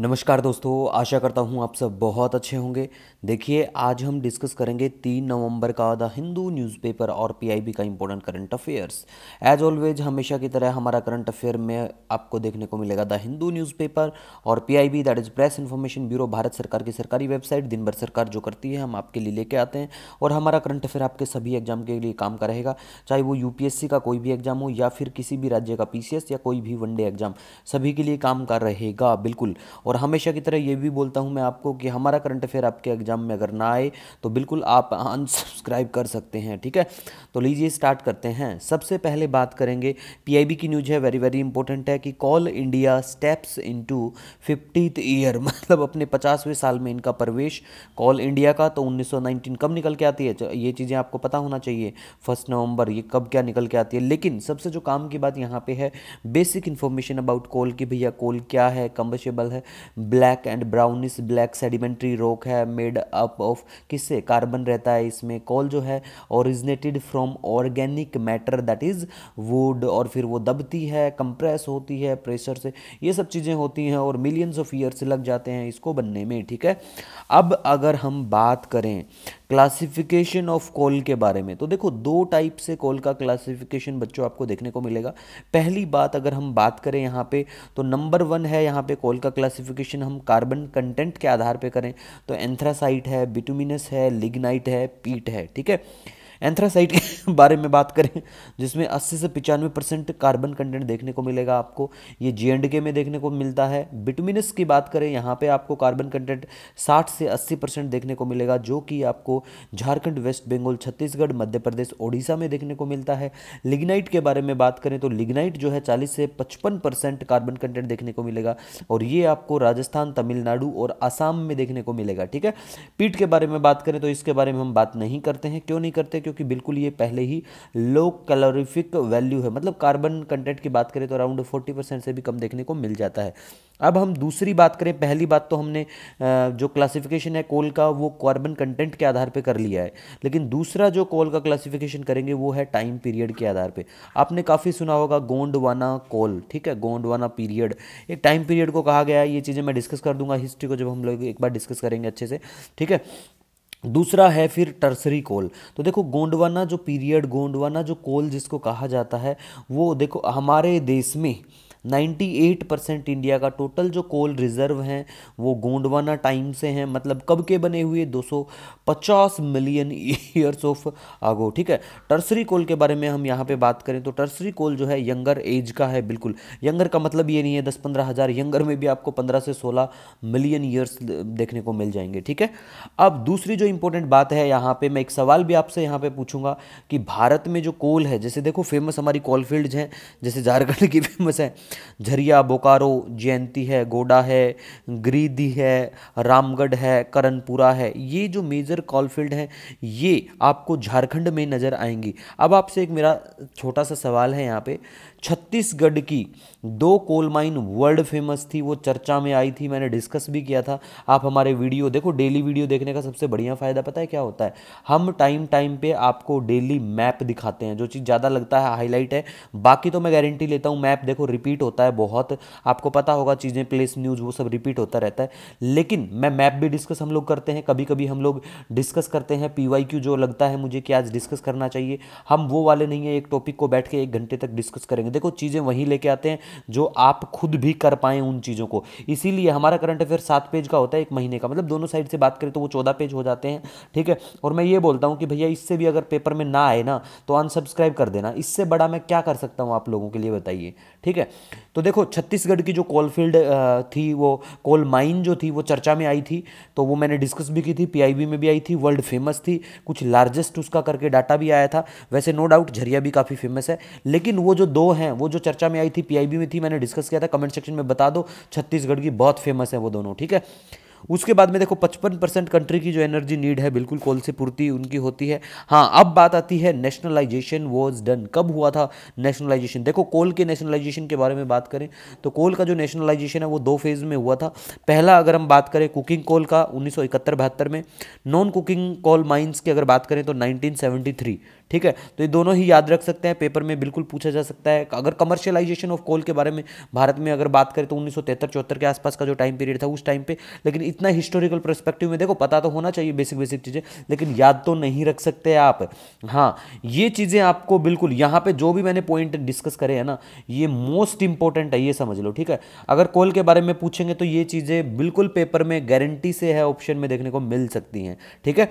नमस्कार दोस्तों आशा करता हूँ आप सब बहुत अच्छे होंगे देखिए आज हम डिस्कस करेंगे तीन नवंबर का द हिंदू न्यूज़पेपर और पीआईबी का important current affairs as always हमेशा की तरह हमारा करंट अफेयर में आपको देखने को मिलेगा द हिंदू न्यूज़पेपर और PIB that is press information bureau Bharat सरकार की सरकारी वेबसाइट दिन भर सरकार जो करती है हम आपके लिए लेके आते हैं और हमारा करंट अफेयर आपके सभी एग्जाम के लिए काम का रहेगा चाहे वो यू का कोई भी एग्जाम हो या फिर किसी भी राज्य का पी या कोई भी वनडे एग्जाम सभी के लिए काम का रहेगा बिल्कुल और हमेशा की तरह ये भी बोलता हूँ मैं आपको कि हमारा करंट अफेयर आपके एग्जाम में अगर ना आए तो बिल्कुल आप अनसब्सक्राइब कर सकते हैं ठीक है तो लीजिए स्टार्ट करते हैं सबसे पहले बात करेंगे पी की न्यूज है वेरी वेरी इंपॉर्टेंट है कि Coal India steps in fiftieth year मतलब अपने पचासवें साल में इनका प्रवेश कॉल इंडिया का तो उन्नीस कब निकल के आती है ये चीज़ें आपको पता होना चाहिए फर्स्ट नवंबर ये कब क्या निकल के आती है लेकिन सबसे जो काम की बात यहाँ पे है बेसिक इन्फॉर्मेशन अबाउट कोल की भैया कोल क्या है कम्बसेबल है black and brownish black sedimentary rock है मेड अप ऑफ किससे कार्बन रहता है इसमें कॉल जो है originated from organic matter that is wood और फिर वो दबती है कंप्रेस होती है प्रेशर से ये सब चीज़ें होती हैं और मिलियंस ऑफ ईयर्स लग जाते हैं इसको बनने में ठीक है अब अगर हम बात करें क्लासिफिकेशन ऑफ कॉल के बारे में तो देखो दो टाइप से कॉल का क्लासिफिकेशन बच्चों आपको देखने को मिलेगा पहली बात अगर हम बात करें यहाँ पे तो नंबर वन है यहाँ पे कॉल का क्लासिफिकेशन क्लासिफिकेशन हम कार्बन कंटेंट के आधार पे करें तो एंथ्रासाइट है बिटुमिनस है लिग्नाइट है पीट है ठीक है एंथ्रासाइट के बारे में बात करें जिसमें 80 से पचानवे परसेंट कार्बन कंटेंट देखने को मिलेगा आपको ये जे एंड के में देखने को मिलता है बिटमिनस की बात करें यहाँ पे आपको कार्बन कंटेंट 60 से 80 परसेंट देखने को मिलेगा जो कि आपको झारखंड वेस्ट बंगाल छत्तीसगढ़ मध्य प्रदेश ओडिशा में देखने को मिलता है लिग्नाइट के बारे में बात करें तो लिग्नाइट जो है चालीस से पचपन कार्बन कंटेंट देखने को मिलेगा और ये आपको राजस्थान तमिलनाडु और आसाम में देखने को मिलेगा ठीक है पीठ के बारे में बात करें तो इसके बारे में हम बात नहीं करते हैं क्यों नहीं करते क्योंकि बिल्कुल ये पहले ही लो कैलोरीफिक वैल्यू है मतलब कार्बन कंटेंट की बात करें तो अराउंड फोर्टी परसेंट से भी कम देखने को मिल जाता है अब हम दूसरी बात करें पहली बात तो हमने जो क्लासिफिकेशन है कोल का वो कार्बन कंटेंट के आधार पे कर लिया है लेकिन दूसरा जो कोल का क्लासिफिकेशन करेंगे वो है टाइम पीरियड के आधार पे आपने काफ़ी सुना होगा गोंडवाना कोल ठीक है गोंडवाना पीरियड एक टाइम पीरियड को कहा गया है ये चीज़ें मैं डिस्कस कर दूंगा हिस्ट्री को जब हम लोग एक बार डिस्कस करेंगे अच्छे से ठीक है दूसरा है फिर टर्सरी कोल तो देखो गोंडवाना जो पीरियड गोंडवाना जो कोल जिसको कहा जाता है वो देखो हमारे देश में 98 परसेंट इंडिया का टोटल जो कोल रिजर्व हैं वो गोंडवाना टाइम से हैं मतलब कब के बने हुए 250 मिलियन ईयर्स ऑफ आगो ठीक है टर्सरी कोल के बारे में हम यहाँ पे बात करें तो टर्सरी कोल जो है यंगर एज का है बिल्कुल यंगर का मतलब ये नहीं है दस पंद्रह हज़ार यंगर में भी आपको पंद्रह से सोलह मिलियन ईयर्स देखने को मिल जाएंगे ठीक है अब दूसरी जो इंपॉर्टेंट बात है यहाँ पर मैं एक सवाल भी आपसे यहाँ पर पूछूंगा कि भारत में जो कोल है जैसे देखो फेमस हमारी कोल फील्ड हैं जैसे झारखंड की फेमस है झरिया बोकारो जयंती है गोडा है ग्रीदी है रामगढ़ है करनपुरा है ये जो मेजर कॉलफील्ड है ये आपको झारखंड में नज़र आएंगी अब आपसे एक मेरा छोटा सा सवाल है यहाँ पे छत्तीसगढ़ की दो कोल माइन वर्ल्ड फेमस थी वो चर्चा में आई थी मैंने डिस्कस भी किया था आप हमारे वीडियो देखो डेली वीडियो देखने का सबसे बढ़िया फ़ायदा पता है क्या होता है हम टाइम टाइम पे आपको डेली मैप दिखाते हैं जो चीज़ ज़्यादा लगता है हाईलाइट है बाकी तो मैं गारंटी लेता हूँ मैप देखो रिपीट रिपीट होता है बहुत आपको पता होगा चीज़ें प्लेस न्यूज़ वो सब रिपीट होता रहता है लेकिन मैं मैप भी डिस्कस हम लोग करते हैं कभी कभी हम लोग डिस्कस करते हैं पी जो लगता है मुझे कि आज डिस्कस करना चाहिए हम वो वाले नहीं है एक टॉपिक को बैठ के एक घंटे तक डिस्कस करेंगे देखो चीज़ें वहीं लेके आते हैं जो आप खुद भी कर पाएँ उन चीज़ों को इसीलिए हमारा करंट अफेयर सात पेज का होता है एक महीने का मतलब दोनों साइड से बात करें तो वो चौदह पेज हो जाते हैं ठीक है और मैं ये बोलता हूँ कि भैया इससे भी अगर पेपर में ना आए ना तो अनसब्सक्राइब कर देना इससे बड़ा मैं क्या कर सकता हूँ आप लोगों के लिए बताइए ठीक है तो देखो छत्तीसगढ़ की जो कोल फील्ड थी वो कोल माइन जो थी वो चर्चा में आई थी तो वो मैंने डिस्कस भी की थी पीआईबी में भी आई थी वर्ल्ड फेमस थी कुछ लार्जेस्ट उसका करके डाटा भी आया था वैसे नो डाउट झरिया भी काफ़ी फेमस है लेकिन वो जो दो हैं वो जो चर्चा में आई थी पी में थी मैंने डिस्कस किया था कमेंट सेक्शन में बता दो छत्तीसगढ़ की बहुत फेमस है वो दोनों ठीक है उसके बाद में देखो पचपन परसेंट कंट्री की जो एनर्जी नीड है बिल्कुल कोल से पूर्ति उनकी होती है हाँ अब बात आती है नेशनलाइजेशन वॉज डन कब हुआ था नेशनलाइजेशन देखो कोल के नेशनलाइजेशन के बारे में बात करें तो कोल का जो नेशनलाइजेशन है वो दो फेज में हुआ था पहला अगर हम बात करें कुकिंग कोल का उन्नीस सौ में नॉन कुकिंग कोल माइन्स की अगर बात करें तो नाइनटीन ठीक है तो ये दोनों ही याद रख सकते हैं पेपर में बिल्कुल पूछा जा सकता है अगर कमर्शियलाइजेशन ऑफ कोल के बारे में भारत में अगर बात करें तो उन्नीस सौ के आसपास का जो टाइम पीरियड था उस टाइम पर लेकिन इतना हिस्टोरिकल परस्पेक्टिव में देखो पता तो होना चाहिए बेसिक बेसिक चीज़ें लेकिन याद तो नहीं रख सकते आप हाँ ये चीज़ें आपको बिल्कुल यहाँ पर जो भी मैंने पॉइंट डिस्कस करे है ना ये मोस्ट इंपॉर्टेंट है ये समझ लो ठीक है अगर कोल के बारे में पूछेंगे तो ये चीज़ें बिल्कुल पेपर में गारंटी से है ऑप्शन में देखने को मिल सकती हैं ठीक है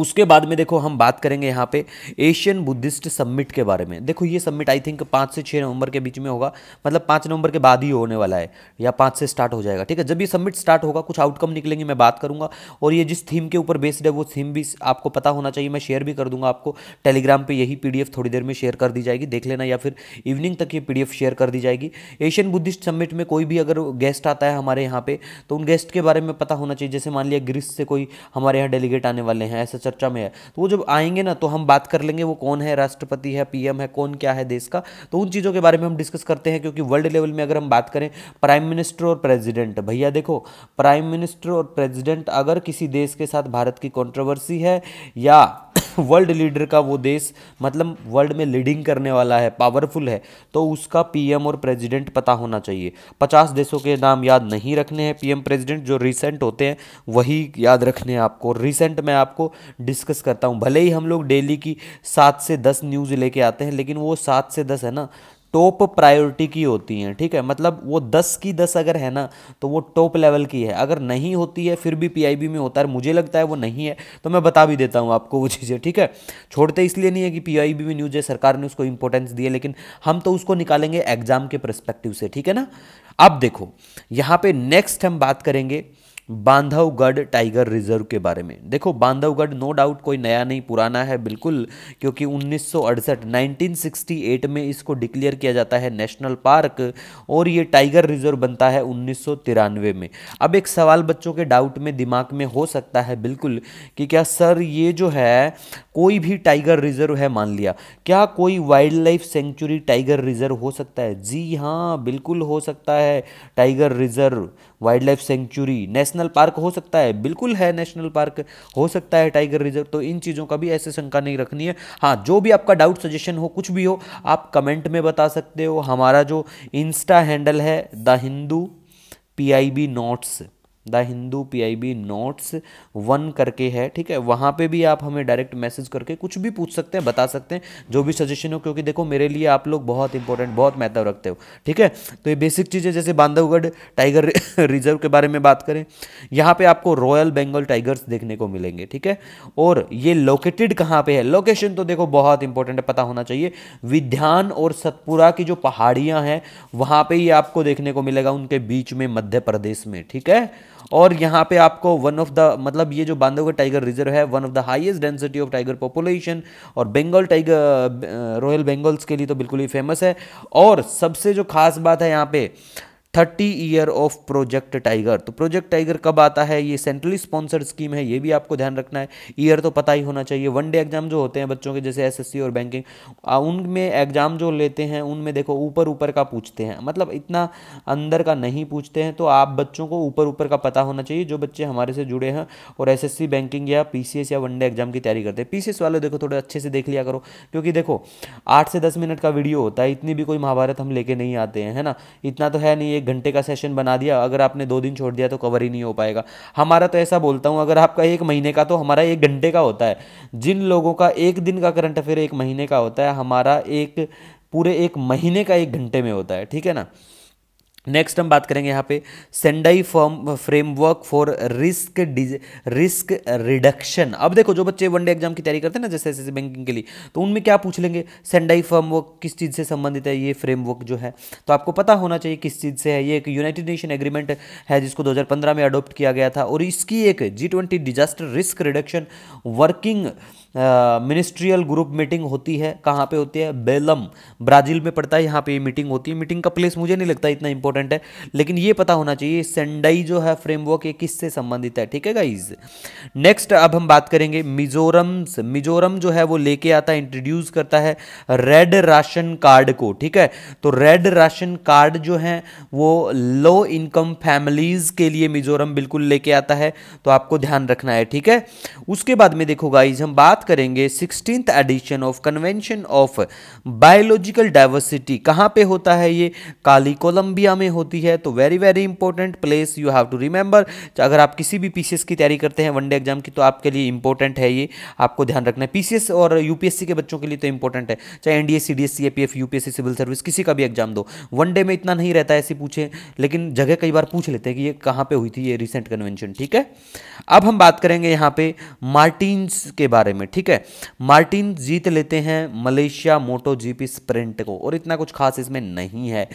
उसके बाद में देखो हम बात करेंगे यहाँ पे एशियन बुद्धिस्ट समिट के बारे में देखो ये समिट आई थिंक पाँच से छः नवंबर के बीच में होगा मतलब पाँच नवंबर के बाद ही होने वाला है या पाँच से स्टार्ट हो जाएगा ठीक है जब ये सबमिट स्टार्ट होगा कुछ आउटकम निकलेंगे मैं बात करूँगा और ये जिस थीम के ऊपर बेस्ड है वो थीम भी आपको पता होना चाहिए मैं शेयर भी कर दूंगा आपको टेलीग्राम पर यही पी थोड़ी देर में शेयर कर दी जाएगी देख लेना या फिर इवनिंग तक ये पी शेयर कर दी जाएगी एशियन बुद्धिस्ट समिट में कोई भी अगर गेस्ट आता है हमारे यहाँ पर तो उन गेस्ट के बारे में पता होना चाहिए जैसे मान लिया ग्रीस से कोई हमारे यहाँ डेलीगेट आने वाले हैं ऐसा चर्चा में है तो वो जब आएंगे ना तो हम बात कर लेंगे वो कौन है राष्ट्रपति है पीएम है कौन क्या है देश का तो उन चीज़ों के बारे में हम डिस्कस करते हैं क्योंकि वर्ल्ड लेवल में अगर हम बात करें प्राइम मिनिस्टर और प्रेजिडेंट भैया देखो प्राइम मिनिस्टर और प्रेजिडेंट अगर किसी देश के साथ भारत की कॉन्ट्रोवर्सी है या वर्ल्ड लीडर का वो देश मतलब वर्ल्ड में लीडिंग करने वाला है पावरफुल है तो उसका पीएम और प्रेसिडेंट पता होना चाहिए पचास देशों के नाम याद नहीं रखने हैं पीएम प्रेसिडेंट जो रिसेंट होते हैं वही याद रखने हैं आपको रिसेंट मैं आपको डिस्कस करता हूँ भले ही हम लोग डेली की सात से दस न्यूज़ लेके आते हैं लेकिन वो सात से दस है ना टॉप प्रायोरिटी की होती हैं ठीक है मतलब वो दस की दस अगर है ना तो वो टॉप लेवल की है अगर नहीं होती है फिर भी पीआईबी में होता है मुझे लगता है वो नहीं है तो मैं बता भी देता हूँ आपको वो चीज़ें ठीक है छोड़ते इसलिए नहीं है कि पीआईबी में न्यूज है सरकार ने उसको इंपॉर्टेंस दी है लेकिन हम तो उसको निकालेंगे एग्जाम के परस्पेक्टिव से ठीक है ना अब देखो यहाँ पे नेक्स्ट हम बात करेंगे बांधवगढ़ टाइगर रिजर्व के बारे में देखो बांधवगढ़ नो डाउट कोई नया नहीं पुराना है बिल्कुल क्योंकि उन्नीस 1968 में इसको डिक्लेयर किया जाता है नेशनल पार्क और ये टाइगर रिजर्व बनता है उन्नीस में अब एक सवाल बच्चों के डाउट में दिमाग में हो सकता है बिल्कुल कि क्या सर ये जो है कोई भी टाइगर रिजर्व है मान लिया क्या कोई wild life sanctuary tiger reserve हो सकता है जी हाँ बिल्कुल हो सकता है tiger reserve wild life sanctuary national park हो सकता है बिल्कुल है नेशनल पार्क हो सकता है टाइगर रिजर्व तो इन चीज़ों का भी ऐसे शंका नहीं रखनी है हाँ जो भी आपका डाउट सजेशन हो कुछ भी हो आप कमेंट में बता सकते हो हमारा जो इंस्टा हैंडल है the Hindu P I B notes the Hindu P I B notes one करके है ठीक है वहाँ पे भी आप हमें डायरेक्ट मैसेज करके कुछ भी पूछ सकते हैं बता सकते हैं जो भी सजेशन हो क्योंकि देखो मेरे लिए आप लोग बहुत इंपॉर्टेंट बहुत महत्व रखते हो ठीक है तो ये बेसिक चीज़ें जैसे बांधवगढ़ टाइगर रिजर्व के बारे में बात करें यहाँ पर आपको रॉयल बेंगल टाइगर्स देखने को मिलेंगे ठीक है और ये लोकेटेड कहाँ पर है लोकेशन तो देखो बहुत इंपॉर्टेंट है पता होना चाहिए विध्यान और सतपुरा की जो पहाड़ियाँ हैं वहाँ पर ही आपको देखने को मिलेगा उनके बीच में मध्य प्रदेश में ठीक है और यहाँ पे आपको वन ऑफ द मतलब ये जो बांधवगढ़ टाइगर रिजर्व है one of the highest density of tiger population और बंगाल टाइगर रॉयल बंगाल्स के लिए तो बिल्कुल ही फेमस है और सबसे जो खास बात है यहाँ पे thirty year of project tiger तो प्रोजेक्ट टाइगर कब आता है ये सेंट्रली स्पॉन्सर्ड स्कीम है ये भी आपको ध्यान रखना है ईयर तो पता ही होना चाहिए वन डे एग्जाम जो होते हैं बच्चों के जैसे एस और बैंकिंग उनमें एग्जाम जो लेते हैं उनमें देखो ऊपर ऊपर का पूछते हैं मतलब इतना अंदर का नहीं पूछते हैं तो आप बच्चों को ऊपर ऊपर का पता होना चाहिए जो बच्चे हमारे से जुड़े हैं और एस बैंकिंग या पी या वन डे एग्जाम की तैयारी करते हैं पी वाले देखो थोड़े अच्छे से देख लिया करो क्योंकि देखो आठ से दस मिनट का वीडियो होता है इतनी भी कोई महाभारत हम लेके नहीं आते हैं है ना इतना तो है नहीं एक घंटे का सेशन बना दिया अगर आपने दो दिन छोड़ दिया तो कवर ही नहीं हो पाएगा हमारा तो ऐसा बोलता हूँ अगर आपका एक महीने का तो हमारा एक घंटे का होता है जिन लोगों का एक दिन का करंट अफेयर एक महीने का होता है हमारा एक पूरे एक महीने का एक घंटे में होता है ठीक है ना नेक्स्ट हम बात करेंगे यहाँ पे Sendai form framework for risk risk reduction अब देखो जो बच्चे वनडे एग्जाम की तैयारी करते हैं ना जैसे एस बैंकिंग के लिए तो उनमें क्या पूछ लेंगे सेंडाई फॉर्मवर्क किस चीज़ से संबंधित है ये फ्रेमवर्क जो है तो आपको पता होना चाहिए किस चीज़ से है ये एक यूनाइटेड नेशन एग्रीमेंट है जिसको दो में अडोप्ट किया गया था और इसकी एक G disaster risk reduction working ministerial group meeting होती है कहाँ पर होती है बेलम ब्राज़ील में पड़ता है यहाँ पर ये मीटिंग होती है मीटिंग का प्लेस मुझे नहीं लगता इतना इंपॉर्टेंट इंपॉर्टेंट है लेकिन ये पता होना चाहिए सेंडाई जो है फ्रेमवर्क ये किससे संबंधित है ठीक है गाइज नेक्स्ट अब हम बात करेंगे मिजोरम मिजोरम जो है वो लेके आता है इंट्रोड्यूस करता है रेड राशन कार्ड को ठीक है तो रेड राशन कार्ड जो है वो लो इनकम फैमिलीज के लिए मिजोरम बिल्कुल लेके आता है तो आपको ध्यान रखना है ठीक है उसके बाद में देखो गाइज हम बात करेंगे sixteen edition of convention of biological diversity कहां पे होता है ये काली कोलंबिया में में होती है तो very very important place you have to remember अगर आप किसी भी पीसीएस की तैयारी करते हैं वनडे एग्जाम की तो आपके लिए इंपॉर्टेंट है ये आपको ध्यान रखना है पीसीएस और यूपीएससी के बच्चों के लिए तो इंपॉर्टेंट है चाहे NDA C D UPSC civil service किसी का भी एग्जाम दो वनडे में इतना नहीं रहता है ऐसे पूछे लेकिन जगह कई बार पूछ लेते हैं कि ये कहाँ पर हुई थी ये रिसेंट कन्वेंशन ठीक है अब हम बात करेंगे यहाँ पे मार्टिन्स के बारे में ठीक है मार्टिन जीत लेते हैं मलेशिया मोटो जीपी स्प्रिंट को और इतना कुछ खास इसमें नहीं है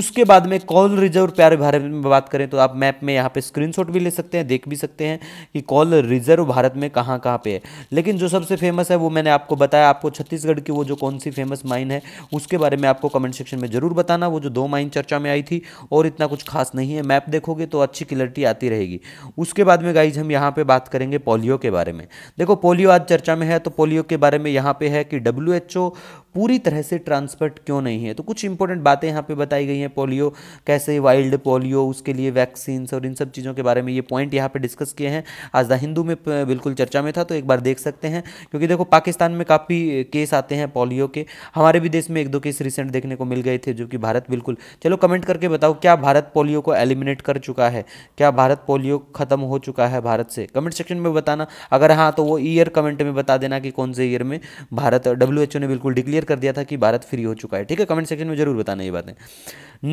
उसके बाद में कॉल रिजर्व प्यारे भारत में बात करें तो आप मैप में यहाँ पे स्क्रीनशॉट भी ले सकते हैं देख भी सकते हैं कि कॉल रिजर्व भारत में कहाँ कहाँ पे है लेकिन जो सबसे फेमस है वो मैंने आपको बताया आपको छत्तीसगढ़ की वो जो कौन सी फेमस माइन है उसके बारे में आपको कमेंट सेक्शन में जरूर बताना वो जो दो माइन चर्चा में आई थी और इतना कुछ खास नहीं है मैप देखोगे तो अच्छी क्लियरिटी आती रहेगी उसके बाद में गाइज हम यहाँ पर बात करेंगे पोलियो के बारे में देखो पोलियो आज चर्चा में है तो पोलियो के बारे में यहाँ पे है कि डब्ल्यू पूरी तरह से ट्रांसफर्ट क्यों नहीं है तो कुछ इंपॉर्टेंट बातें यहाँ पे बताई गई हैं पोलियो कैसे वाइल्ड पोलियो उसके लिए वैक्सीन और इन सब चीज़ों के बारे में ये पॉइंट यहाँ पर डिस्कस किए हैं आज द हिंदू में बिल्कुल चर्चा में था तो एक बार देख सकते हैं क्योंकि देखो पाकिस्तान में काफ़ी केस आते हैं पोलियो के हमारे भी देश में एक दो केस रिसेंट देखने को मिल गए थे जो कि भारत बिल्कुल चलो कमेंट करके बताओ क्या भारत पोलियो को एलिमिनेट कर चुका है क्या भारत पोलियो खत्म हो चुका है भारत से कमेंट सेक्शन में बताना अगर हाँ तो वो ईयर कमेंट में बता देना कि कौन से ईयर में भारत डब्ल्यू ने बिल्कुल डिक्लेयर कर दिया था कि भारत फ्री हो चुका है ठीक है कमेंट सेक्शन में जरूर बताना ये बातें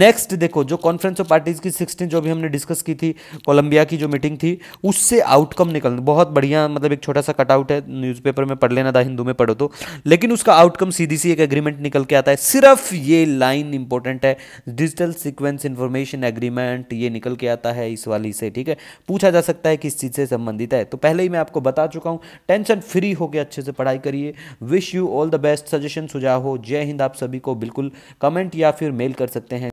नेक्स्ट देखो जो कॉन्फ्रेंस ऑफ पार्टीज़ की सिक्सटीन जो भी हमने डिस्कस की थी कोलंबिया की जो मीटिंग थी उससे आउटकम निकल बहुत बढ़िया मतलब एक छोटा सा कटआउट है न्यूज़पेपर में पढ़ लेना था हिंदू में पढ़ो तो लेकिन उसका आउटकम सीधी सी एक एग्रीमेंट निकल के आता है सिर्फ ये लाइन इंपॉर्टेंट है डिजिटल सिक्वेंस इन्फॉर्मेशन एग्रीमेंट ये निकल के आता है इस वाली से ठीक है पूछा जा सकता है किस चीज़ से संबंधित है तो पहले ही मैं आपको बता चुका हूँ टेंशन फ्री होकर अच्छे से पढ़ाई करिए wish you all the best suggestion सुझाव हो जय हिंद आप सभी को बिल्कुल कमेंट या फिर मेल कर सकते हैं